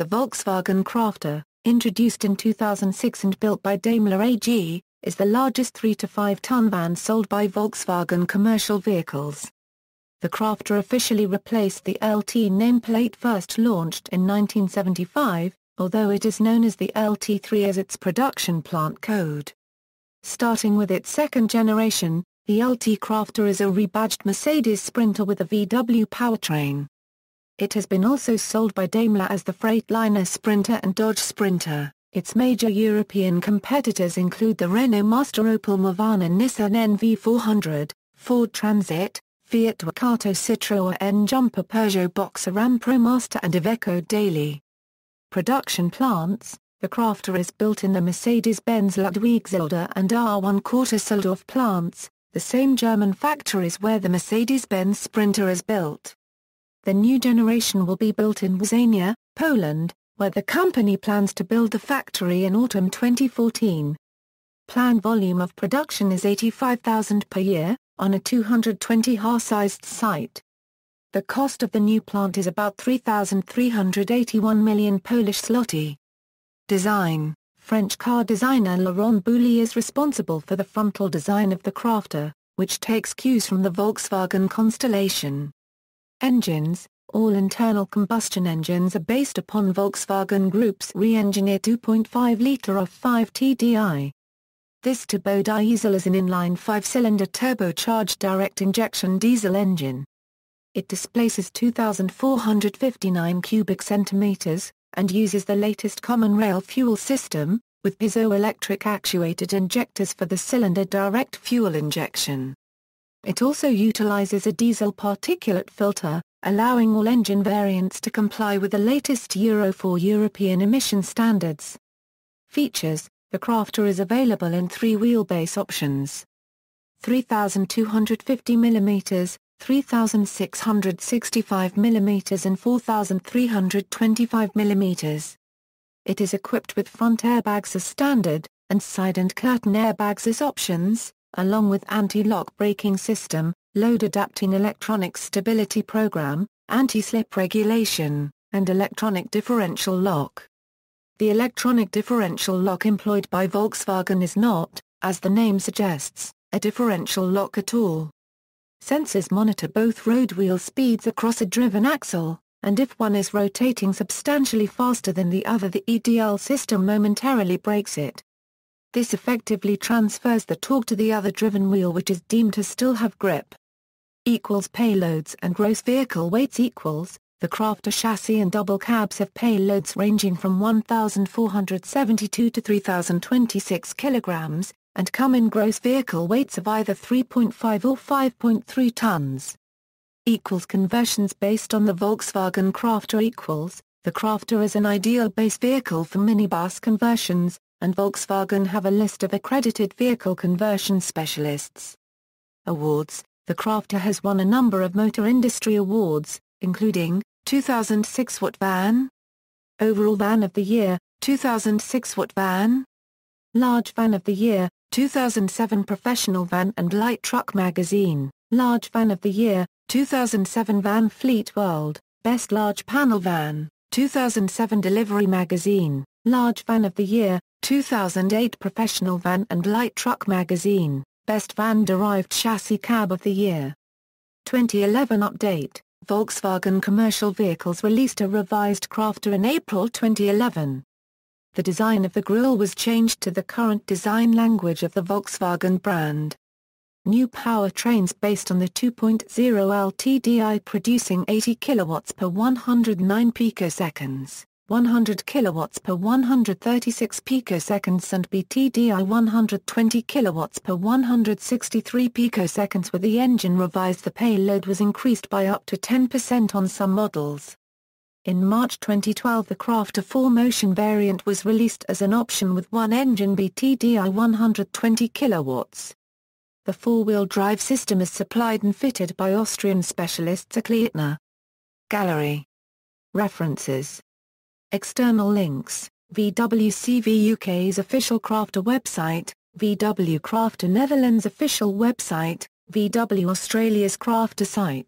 The Volkswagen Crafter, introduced in 2006 and built by Daimler AG, is the largest 3 to 5 ton van sold by Volkswagen commercial vehicles. The Crafter officially replaced the LT nameplate first launched in 1975, although it is known as the LT3 as its production plant code. Starting with its second generation, the LT Crafter is a rebadged Mercedes Sprinter with a VW powertrain. It has been also sold by Daimler as the Freightliner Sprinter and Dodge Sprinter. Its major European competitors include the Renault Master Opel Movana Nissan NV400, Ford Transit, Fiat Ducato Citroën Jumper Peugeot Boxer Ram ProMaster and Iveco Daily. Production plants The Crafter is built in the Mercedes-Benz Ludwigselde and R1 quarter Seldorf plants, the same German factories where the Mercedes-Benz Sprinter is built. The new generation will be built in Wisania, Poland, where the company plans to build the factory in autumn 2014. Planned volume of production is 85,000 per year, on a 220 ha-sized site. The cost of the new plant is about 3,381 million Polish zloty. Design French car designer Laurent Bouly is responsible for the frontal design of the Crafter, which takes cues from the Volkswagen Constellation. Engines All internal combustion engines are based upon Volkswagen Group's re-engineered 2.5-litre of 5 TDI. This turbodiesel is an inline five-cylinder turbocharged direct injection diesel engine. It displaces 2,459 cubic centimeters, and uses the latest common rail fuel system, with piezoelectric actuated injectors for the cylinder direct fuel injection. It also utilizes a diesel particulate filter, allowing all engine variants to comply with the latest Euro 4 European emission standards. Features The Crafter is available in three wheelbase options. 3,250 mm, 3,665 mm and 4,325 mm. It is equipped with front airbags as standard, and side and curtain airbags as options, along with anti-lock braking system, load adapting electronic stability program, anti-slip regulation, and electronic differential lock. The electronic differential lock employed by Volkswagen is not, as the name suggests, a differential lock at all. Sensors monitor both road wheel speeds across a driven axle, and if one is rotating substantially faster than the other the EDL system momentarily breaks it. This effectively transfers the torque to the other driven wheel which is deemed to still have grip. Equals payloads and gross vehicle weights equals, the Crafter chassis and double cabs have payloads ranging from 1,472 to 3,026 kilograms, and come in gross vehicle weights of either 3.5 or 5.3 tons. Equals conversions based on the Volkswagen Crafter equals, the Crafter is an ideal base vehicle for minibus conversions, and Volkswagen have a list of accredited vehicle conversion specialists. Awards The Crafter has won a number of motor industry awards, including 2006 Watt Van, Overall Van of the Year, 2006 Watt Van, Large Van of the Year, 2007 Professional Van and Light Truck Magazine, Large Van of the Year, 2007 Van Fleet World, Best Large Panel Van, 2007 Delivery Magazine, Large Van of the Year, 2008 Professional Van and Light Truck Magazine, Best Van-Derived Chassis Cab of the Year. 2011 Update, Volkswagen Commercial Vehicles released a revised Crafter in April 2011. The design of the grille was changed to the current design language of the Volkswagen brand. New powertrains based on the 2.0 LTDI producing 80 kilowatts per 109 picoseconds. 100 kilowatts per 136 picoseconds and BTDI 120 kilowatts per 163 picoseconds with the engine revised the payload was increased by up to 10% on some models. In March 2012 the Craft a 4-motion variant was released as an option with one engine BTDI 120 kilowatts. The four-wheel drive system is supplied and fitted by Austrian specialists at Gallery References External links, VWCV UK's official Crafter website, VW Crafter Netherlands official website, VW Australia's Crafter site.